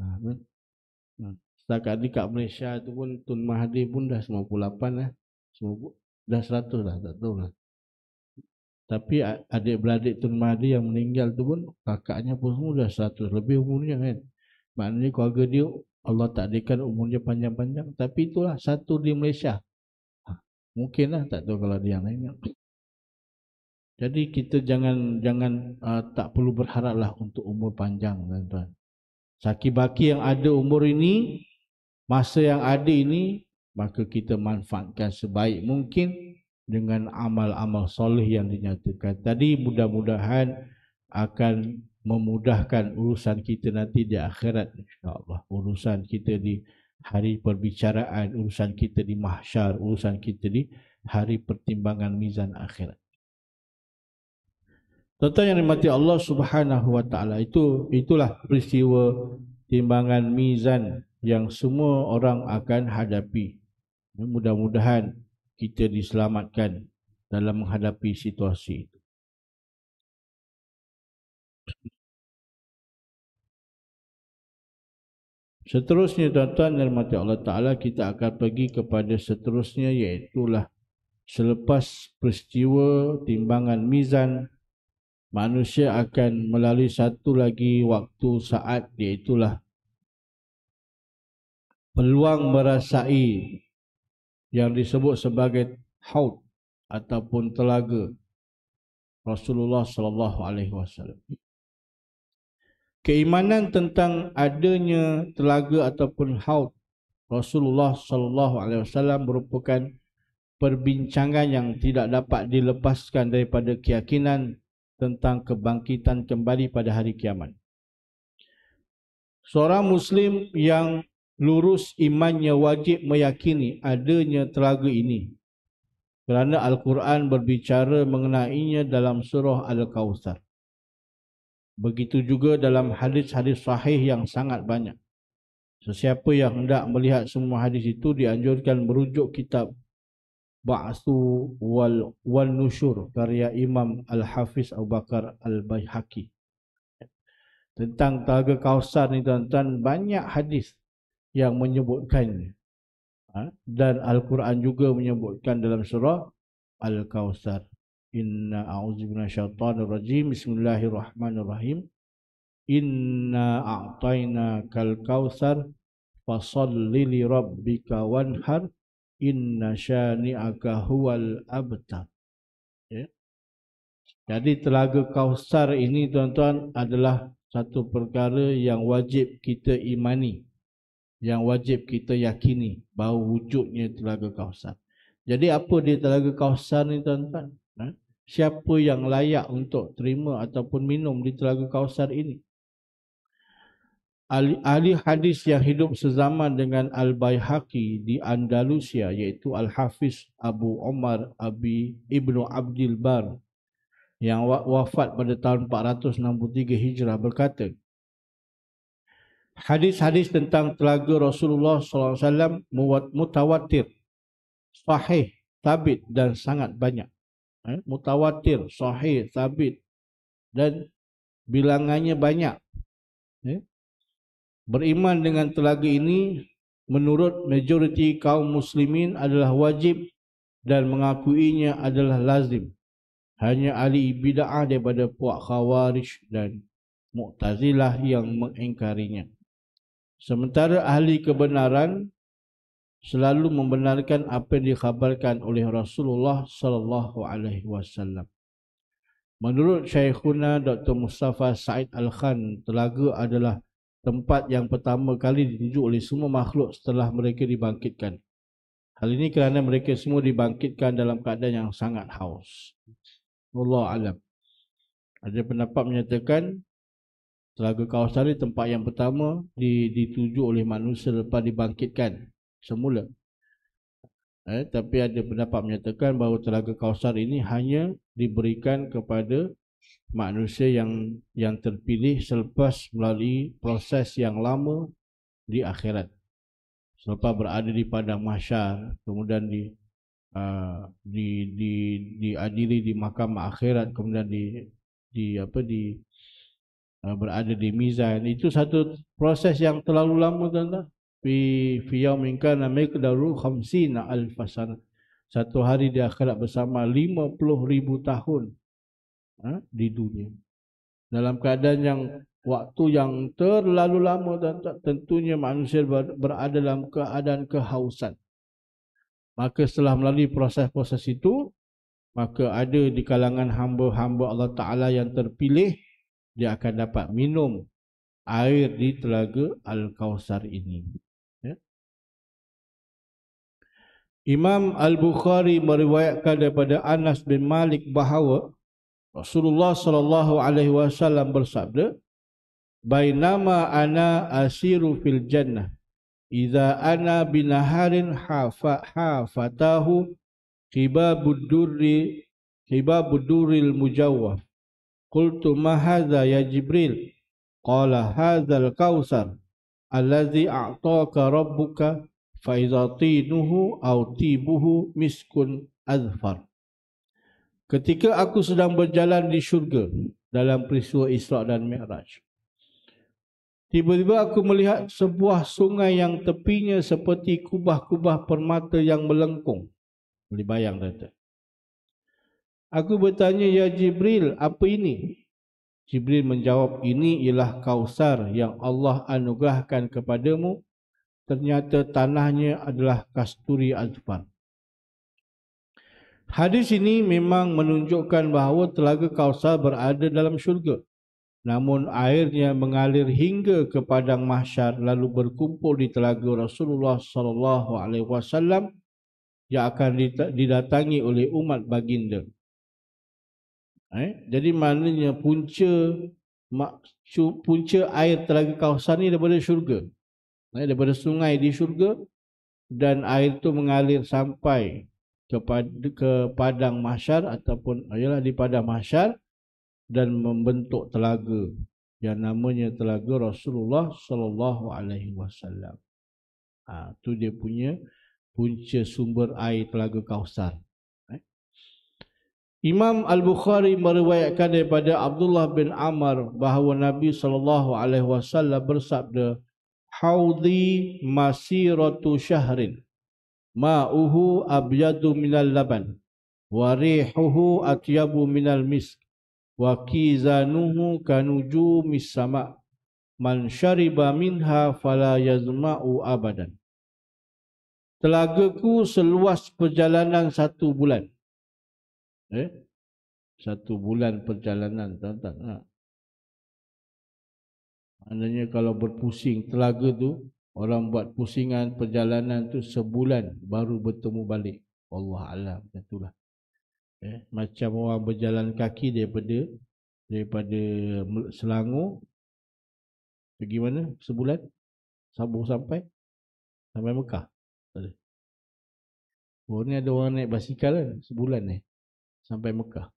Ha, ha, setakat di kat Malaysia tu pun Tun Mahathir pun dah 98 lah. Dah 100 lah tak tahu lah. Tapi adik-beradik Tun Mahathir yang meninggal tu pun kakaknya pun semua dah 100 lebih umurnya kan. Maknanya keluarga dia Allah takdirkan umurnya panjang-panjang. Tapi itulah satu di Malaysia. Ha, Mungkinlah tak tahu kalau dia yang lain. Jadi kita jangan jangan uh, tak perlu berharaplah untuk umur panjang tuan-tuan. Saki baki yang ada umur ini, masa yang ada ini, maka kita manfaatkan sebaik mungkin dengan amal-amal soleh yang dinyatakan. Tadi mudah-mudahan akan memudahkan urusan kita nanti di akhirat Insya Allah Urusan kita di hari perbicaraan, urusan kita di mahsyar, urusan kita di hari pertimbangan mizan akhirat tuan yang dimati Allah Subhanahu Wa Taala itu itulah peristiwa timbangan mizan yang semua orang akan hadapi. Ya, mudah-mudahan kita diselamatkan dalam menghadapi situasi itu. Seterusnya tuan-tuan dan mati Allah Ta'ala kita akan pergi kepada seterusnya iaitulah selepas peristiwa timbangan mizan manusia akan melalui satu lagi waktu saat dia itulah peluang merasai yang disebut sebagai haud ataupun telaga Rasulullah sallallahu alaihi wasallam. Keimanan tentang adanya telaga ataupun haud Rasulullah sallallahu alaihi wasallam merupakan perbincangan yang tidak dapat dilepaskan daripada keyakinan tentang kebangkitan kembali pada hari kiamat. Seorang Muslim yang lurus imannya wajib meyakini adanya telaga ini kerana Al-Quran berbicara mengenainya dalam surah Al-Kawthar. Begitu juga dalam hadis-hadis sahih yang sangat banyak. Sesiapa yang hendak melihat semua hadis itu dianjurkan merujuk kitab Ba'su wal, wal Nushur karya Imam Al-Hafiz Abu Bakar Al-Bayhaqi. Tentang Telaga Kausar ni tuan-tuan, banyak hadis yang menyebutkannya. Ha, dan Al-Quran juga menyebutkan dalam surah Al-Kausar. Inna a'udzubina syaitanir rajim Bismillahirrahmanirrahim Inna a'tayna kal kawthar Fasalli li rabbika wanhar inna syani'aka huwal abtar. Ya. Jadi telaga kausar ini tuan-tuan adalah satu perkara yang wajib kita imani. Yang wajib kita yakini bahawa wujudnya telaga kausar. Jadi apa di telaga kausar ni tuan-tuan? Ha? Siapa yang layak untuk terima ataupun minum di telaga kausar ini? ahli, ahli hadis yang hidup sezaman dengan Al Baihaqi di Andalusia yaitu Al Hafiz Abu Omar Abi Ibnu Abdul Bar yang wafat pada tahun 463 Hijrah berkata Hadis-hadis tentang telaga Rasulullah SAW mutawatir, sahih, tabid dan sangat banyak. Eh? Mutawatir, sahih, tabid dan bilangannya banyak. Eh? Beriman dengan telaga ini menurut majoriti kaum muslimin adalah wajib dan mengakuinya adalah lazim. Hanya ahli bid'ah daripada puak khawarij dan mu'tazilah yang mengingkarinya. Sementara ahli kebenaran selalu membenarkan apa yang dikhabarkan oleh Rasulullah sallallahu alaihi wasallam. Menurut Syekhuna Dr. Mustafa Said Al-Khan, telaga adalah tempat yang pertama kali ditunjuk oleh semua makhluk setelah mereka dibangkitkan. Hal ini kerana mereka semua dibangkitkan dalam keadaan yang sangat haus. Allah Alam. Ada pendapat menyatakan Telaga Kausari tempat yang pertama dituju oleh manusia lepas dibangkitkan semula. Eh, tapi ada pendapat menyatakan bahawa Telaga Kausar ini hanya diberikan kepada manusia yang yang terpilih selepas melalui proses yang lama di akhirat selepas berada di padang mahsyar kemudian di uh, di di diadili di, di makam akhirat kemudian di di apa di uh, berada di mizan itu satu proses yang terlalu lama tuan-tuan fi fi yaumin kana miqdaru 50 alf sana satu hari di akhirat bersama 50 ribu tahun ha, di dunia. Dalam keadaan yang waktu yang terlalu lama dan tak tentunya manusia berada dalam keadaan kehausan. Maka setelah melalui proses-proses itu, maka ada di kalangan hamba-hamba Allah Ta'ala yang terpilih, dia akan dapat minum air di telaga Al-Kawasar ini. Ya. Imam Al-Bukhari meriwayatkan daripada Anas bin Malik bahawa Rasulullah sallallahu alaihi wasallam bersabda, "Bainama ana asiru fil jannah, idza ana binaharin hafa hafatahu kibabud durri kibabud duril mujawwaf." Qultu ma hadza ya Jibril? Qala hadzal kausar allazi a'taka rabbuka fa idza tinuhu aw tibuhu miskun azfar. Ketika aku sedang berjalan di syurga dalam peristiwa Isra' dan Mi'raj. Tiba-tiba aku melihat sebuah sungai yang tepinya seperti kubah-kubah permata yang melengkung. Boleh bayang tak? Aku bertanya, Ya Jibril, apa ini? Jibril menjawab, ini ialah kausar yang Allah anugerahkan kepadamu. Ternyata tanahnya adalah kasturi azban. Hadis ini memang menunjukkan bahawa telaga Kausar berada dalam syurga. Namun airnya mengalir hingga ke padang mahsyar lalu berkumpul di telaga Rasulullah sallallahu alaihi wasallam yang akan didatangi oleh umat baginda. Eh? jadi maknanya punca mak, punca air telaga Kausar ni daripada syurga. Eh? daripada sungai di syurga dan air itu mengalir sampai kepada ke padang mahsyar ataupun ialah di padang masyar dan membentuk telaga yang namanya telaga Rasulullah sallallahu alaihi wasallam. Ah tu dia punya punca sumber air telaga Kausar. Eh? Imam Al-Bukhari meriwayatkan daripada Abdullah bin Amr bahawa Nabi sallallahu alaihi wasallam bersabda haudhi masiratu syahrin ma'uhu abyadu minal laban wa rihuhu atyabu minal misk wa kizanuhu kanuju misama man syariba minha fala yazma'u abadan telagaku seluas perjalanan satu bulan eh satu bulan perjalanan tuan-tuan ha. kalau berpusing telaga tu, orang buat pusingan perjalanan tu sebulan baru bertemu balik Allah alam macam itulah eh, macam orang berjalan kaki daripada daripada Selangor pergi mana sebulan sambung sampai sampai Mekah tadi Oh, ni ada orang naik basikal kan sebulan ni. Eh, sampai Mekah.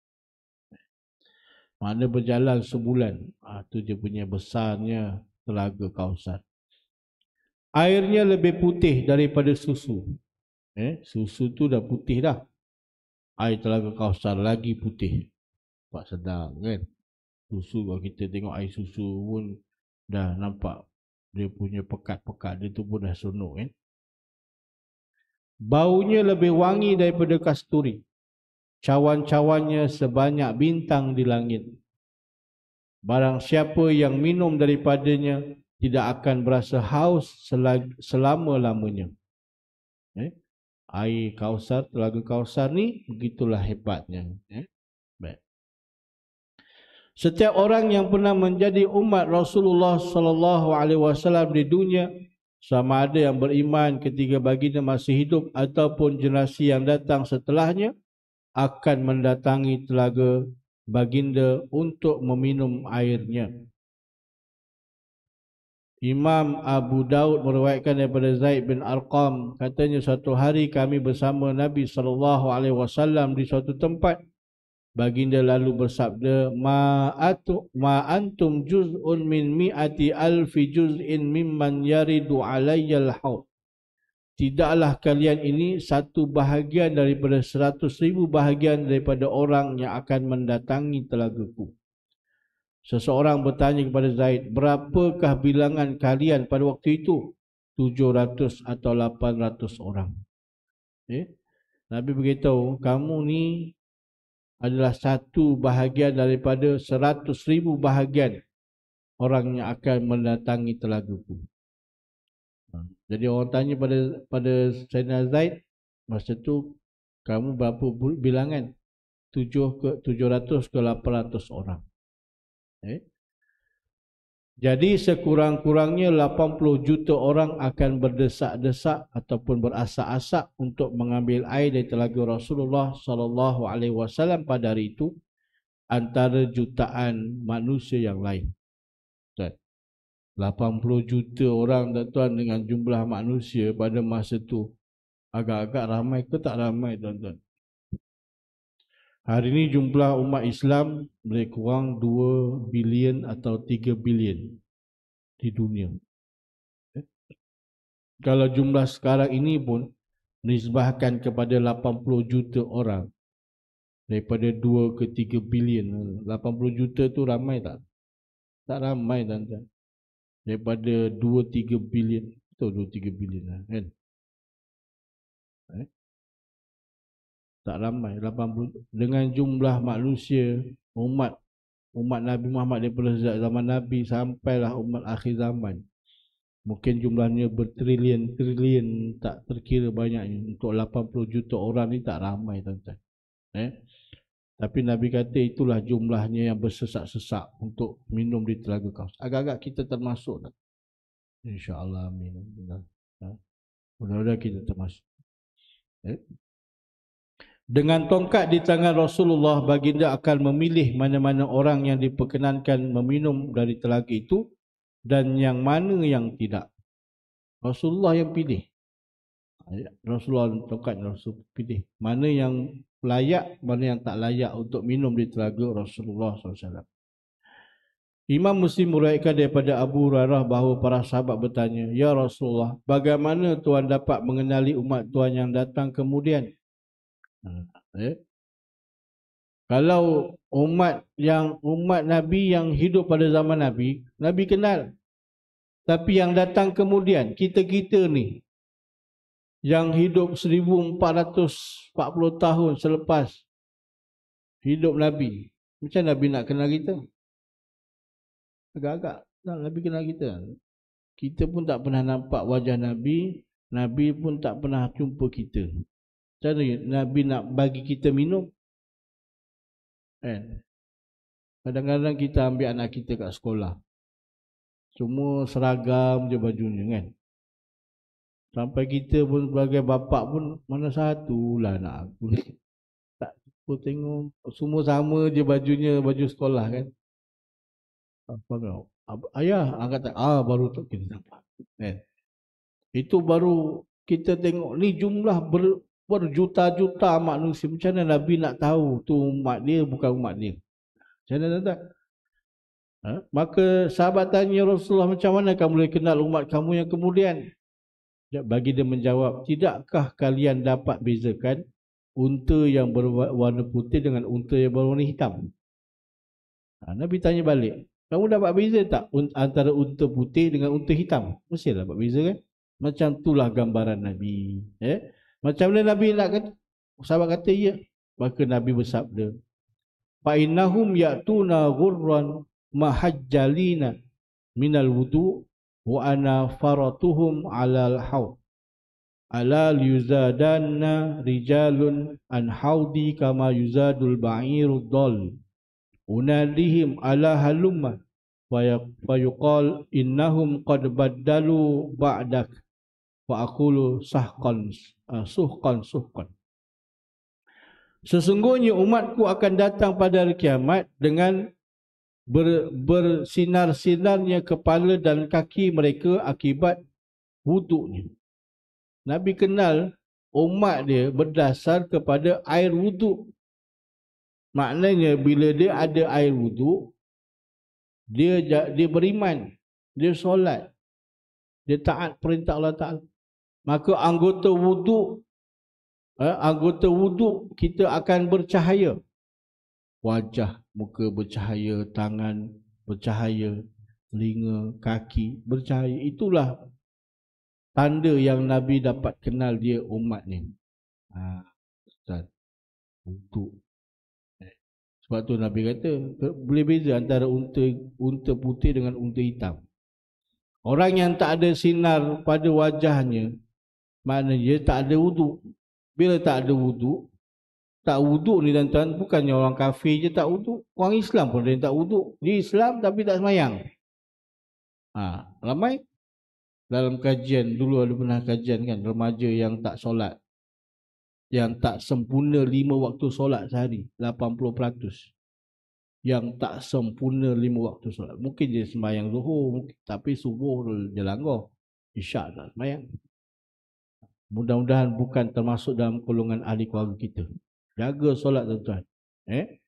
Mana berjalan sebulan. Ah ha, tu je punya besarnya telaga kawasan airnya lebih putih daripada susu. Eh, susu tu dah putih dah. Air telaga kausar lagi putih. Nampak sedap kan? Susu kalau kita tengok air susu pun dah nampak dia punya pekat-pekat dia tu pun dah senuk kan? Baunya lebih wangi daripada kasturi. Cawan-cawannya sebanyak bintang di langit. Barang siapa yang minum daripadanya, tidak akan berasa haus selama-lamanya. Eh? Air kausar, telaga kausar ni begitulah hebatnya. Eh? Baik. Setiap orang yang pernah menjadi umat Rasulullah sallallahu alaihi wasallam di dunia sama ada yang beriman ketika baginda masih hidup ataupun generasi yang datang setelahnya akan mendatangi telaga baginda untuk meminum airnya. Imam Abu Daud meriwayatkan daripada Zaid bin Arqam katanya satu hari kami bersama Nabi saw di suatu tempat baginda lalu bersabda ma atu ma antum juz'un min mi'ati alfi juz'in mimman yaridu alayya al-haut Tidaklah kalian ini satu bahagian daripada seratus ribu bahagian daripada orang yang akan mendatangi telagaku. ku. Seseorang bertanya kepada Zaid, berapakah bilangan kalian pada waktu itu? 700 atau 800 orang. Eh? Nabi beritahu, kamu ni adalah satu bahagian daripada 100 ribu bahagian orang yang akan mendatangi telagaku. Ha, jadi orang tanya pada pada Sayyidina Zaid, masa tu kamu berapa bilangan? 7 ke 700 ke 800 orang. Eh? Jadi sekurang-kurangnya 80 juta orang akan berdesak-desak ataupun berasak-asak untuk mengambil air dari telaga Rasulullah sallallahu alaihi wasallam pada hari itu antara jutaan manusia yang lain. 80 juta orang tuan-tuan dengan jumlah manusia pada masa itu agak-agak ramai ke tak ramai tuan-tuan? Hari ini jumlah umat Islam lebih kurang 2 bilion atau 3 bilion di dunia. Eh? Kalau jumlah sekarang ini pun nisbahkan kepada 80 juta orang daripada 2 ke 3 bilion. 80 juta tu ramai tak? Tak ramai tuan-tuan. Daripada 2 3 bilion atau 2 3 bilion lah, kan. tak ramai 80 dengan jumlah manusia umat umat Nabi Muhammad daripada zaman Nabi sampailah umat akhir zaman mungkin jumlahnya bertrilion-trilion tak terkira banyaknya untuk 80 juta orang ni tak ramai tuan-tuan eh tapi Nabi kata itulah jumlahnya yang bersesak-sesak untuk minum di telaga kaus. Agak-agak kita termasuk. Lah. InsyaAllah. Amin. Ha? Mudah-mudahan kita termasuk. Eh? Dengan tongkat di tangan Rasulullah baginda akan memilih mana-mana orang yang diperkenankan meminum dari telaga itu dan yang mana yang tidak. Rasulullah yang pilih. Rasulullah tongkat Rasul pilih mana yang layak, mana yang tak layak untuk minum di telaga Rasulullah SAW. Imam Muslim meraihkan daripada Abu Hurairah bahawa para sahabat bertanya, Ya Rasulullah, bagaimana Tuhan dapat mengenali umat Tuhan yang datang kemudian? Eh? Kalau umat yang umat Nabi yang hidup pada zaman Nabi, Nabi kenal. Tapi yang datang kemudian, kita-kita ni yang hidup 1440 tahun selepas hidup Nabi. Macam Nabi nak kenal kita? Agak-agak nak Nabi kenal kita. Kita pun tak pernah nampak wajah Nabi. Nabi pun tak pernah jumpa kita. Macam mana Nabi nak bagi kita minum? Kan? Kadang-kadang kita ambil anak kita kat sekolah. Semua seragam je bajunya kan. Sampai kita pun sebagai bapak pun mana satu lah nak aku. Tak cukup tengok. Semua sama je bajunya, baju sekolah kan. Apa kau? Ayah angkat ah, tak? Ah baru tak kita dapat. Kan? Itu baru kita tengok ni jumlah ber, berjuta-juta manusia. Macam mana Nabi nak tahu tu umat dia bukan umat dia? Macam mana tuan-tuan? Ha? Maka sahabat tanya Rasulullah macam mana kamu boleh kenal umat kamu yang kemudian? Bagi dia menjawab, tidakkah kalian dapat bezakan unta yang berwarna putih dengan unta yang berwarna hitam? Ha, Nabi tanya balik, kamu dapat beza tak antara unta putih dengan unta hitam? Mesti dapat beza kan? Macam itulah gambaran Nabi. Eh? Macam mana Nabi nak kata? Sahabat kata, ya. Maka Nabi bersabda. Fa'innahum ya'tuna ghurran mahajjalina minal wudu wa ana faratuhum alal haw Ala yuzadanna rijalun an haudi kama yuzadul ba'iru dhal. Unadihim ala halumma ya, fa yuqal innahum qad baddalu ba'dak fa aqulu sahqan Ah, suhkan suhkan. Sesungguhnya umatku akan datang pada hari kiamat dengan ber, bersinar-sinarnya kepala dan kaki mereka akibat wuduknya. Nabi kenal umat dia berdasar kepada air wuduk. Maknanya bila dia ada air wuduk, dia dia beriman, dia solat, dia taat perintah Allah Ta'ala maka anggota wuduk eh, anggota wuduk kita akan bercahaya wajah muka bercahaya tangan bercahaya telinga kaki bercahaya itulah tanda yang nabi dapat kenal dia umat ni ha ustaz untuk eh, sebab tu nabi kata boleh beza antara unta unta putih dengan unta hitam orang yang tak ada sinar pada wajahnya Maknanya tak ada wuduk. Bila tak ada wuduk, tak wuduk ni dan tuan bukannya orang kafir je tak wuduk. Orang Islam pun dia tak wuduk. Dia Islam tapi tak semayang. Ha, ramai dalam kajian dulu ada pernah kajian kan remaja yang tak solat yang tak sempurna lima waktu solat sehari 80% peratus, yang tak sempurna lima waktu solat mungkin dia semayang zuhur mungkin, tapi subuh dia langgar isyak tak semayang. Mudah-mudahan bukan termasuk dalam golongan ahli keluarga kita. Jaga solat tuan-tuan. Eh?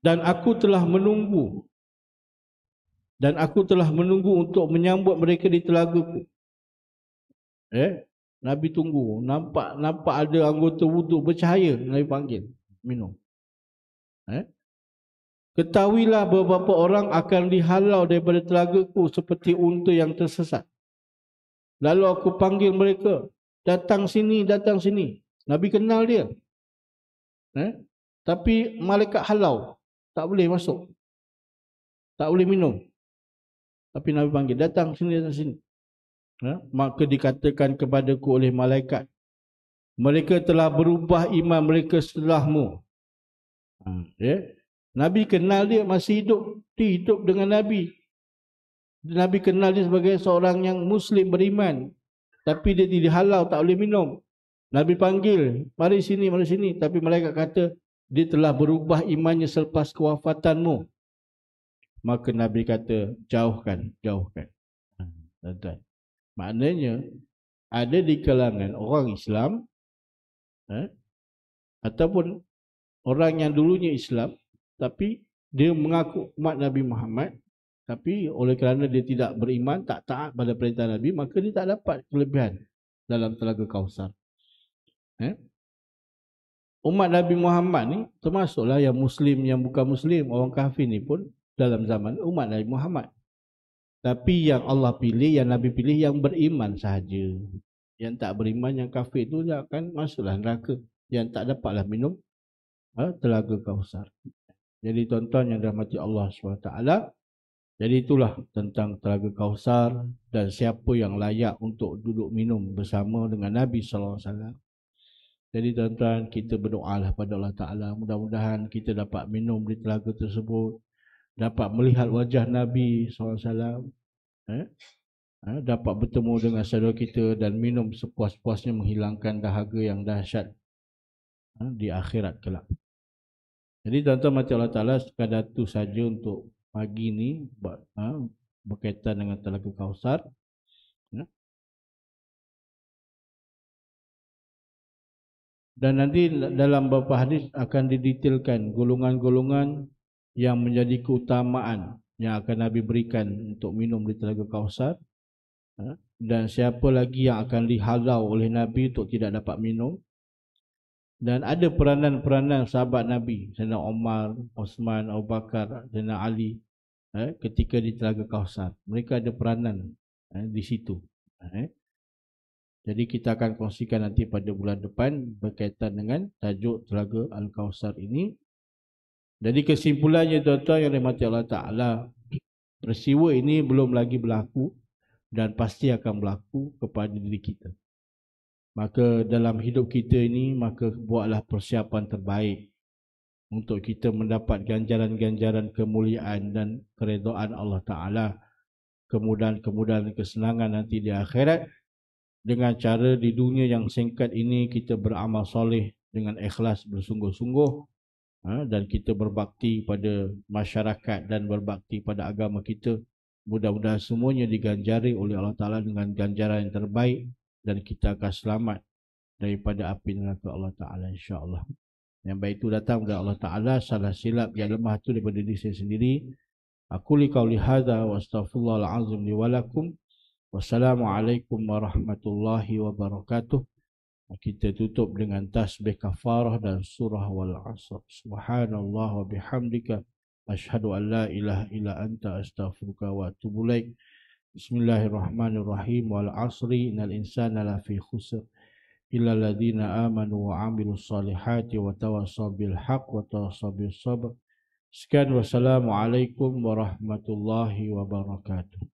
Dan aku telah menunggu. Dan aku telah menunggu untuk menyambut mereka di telagaku. Eh? Nabi tunggu. Nampak nampak ada anggota wudhu bercahaya. Nabi panggil. Minum. Eh? Ketahuilah beberapa orang akan dihalau daripada telagaku seperti unta yang tersesat. Lalu aku panggil mereka, datang sini, datang sini. Nabi kenal dia. Eh? Tapi malaikat halau, tak boleh masuk. Tak boleh minum. Tapi Nabi panggil, datang sini, datang sini. Eh? Maka dikatakan kepadaku oleh malaikat, mereka telah berubah iman mereka setelahmu. Ha, ya. Eh? Nabi kenal dia masih hidup. Dia hidup dengan Nabi. Nabi kenal dia sebagai seorang yang Muslim beriman. Tapi dia dihalau tak boleh minum. Nabi panggil, mari sini, mari sini. Tapi malaikat kata, dia telah berubah imannya selepas kewafatanmu. Maka Nabi kata, jauhkan, jauhkan. Ha, tuan-tuan. Maknanya, ada di kalangan orang Islam eh, ataupun orang yang dulunya Islam tapi dia mengaku umat Nabi Muhammad tapi oleh kerana dia tidak beriman, tak taat pada perintah Nabi, maka dia tak dapat kelebihan dalam telaga kausar. Eh? Umat Nabi Muhammad ni termasuklah yang Muslim, yang bukan Muslim, orang kafir ni pun dalam zaman umat Nabi Muhammad. Tapi yang Allah pilih, yang Nabi pilih yang beriman sahaja. Yang tak beriman, yang kafir tu dia akan masuklah neraka. Yang tak dapatlah minum ha, telaga kausar. Jadi tuan-tuan yang dirahmati Allah SWT. Jadi itulah tentang Telaga Kausar dan siapa yang layak untuk duduk minum bersama dengan Nabi sallallahu alaihi wasallam. Jadi tuan-tuan kita berdoalah pada Allah Taala mudah-mudahan kita dapat minum di telaga tersebut dapat melihat wajah Nabi sallallahu alaihi wasallam eh ha, dapat bertemu dengan saudara kita dan minum sepuas-puasnya menghilangkan dahaga yang dahsyat eh? di akhirat kelak. Jadi tuan-tuan mati Allah Taala sekadar itu saja untuk pagi ni ha, berkaitan dengan Telaga Kausar. Ya. Dan nanti dalam beberapa hadis akan didetailkan golongan-golongan yang menjadi keutamaan yang akan Nabi berikan untuk minum di Telaga Kausar. Ha. Dan siapa lagi yang akan dihalau oleh Nabi untuk tidak dapat minum dan ada peranan-peranan sahabat Nabi Sayyidina Omar, Osman, Abu Bakar, Sayyidina Ali eh, ketika di Telaga Kausar. Mereka ada peranan eh, di situ. Eh. Jadi kita akan kongsikan nanti pada bulan depan berkaitan dengan tajuk Telaga Al-Kausar ini. Jadi kesimpulannya tuan-tuan yang rahmati Allah Ta'ala peristiwa ini belum lagi berlaku dan pasti akan berlaku kepada diri kita. Maka dalam hidup kita ini, maka buatlah persiapan terbaik untuk kita mendapat ganjaran-ganjaran kemuliaan dan keredoan Allah Ta'ala. Kemudahan-kemudahan kesenangan nanti di akhirat. Dengan cara di dunia yang singkat ini, kita beramal soleh dengan ikhlas bersungguh-sungguh. Ha, dan kita berbakti pada masyarakat dan berbakti pada agama kita. Mudah-mudahan semuanya diganjari oleh Allah Ta'ala dengan ganjaran yang terbaik dan kita akan selamat daripada api neraka Allah Ta'ala Insya Allah. Yang baik itu datang dari Allah Ta'ala, salah silap yang lemah itu daripada diri saya sendiri. Aku li kau lihada wa astagfirullahaladzim li walakum. Wassalamualaikum warahmatullahi wabarakatuh. Kita tutup dengan tasbih kafarah dan surah wal-asr. Subhanallah wa bihamdika. Ashadu an la ilaha ila anta astaghfiruka wa atubu laik. Bismillahirrahmanirrahim. Wal asri innal insana lafi khusr illa alladhina amanu wa amilu salihati wa tawassaw bil haqq wa tawassaw bis sabr. Sekian alaikum warahmatullahi wabarakatuh.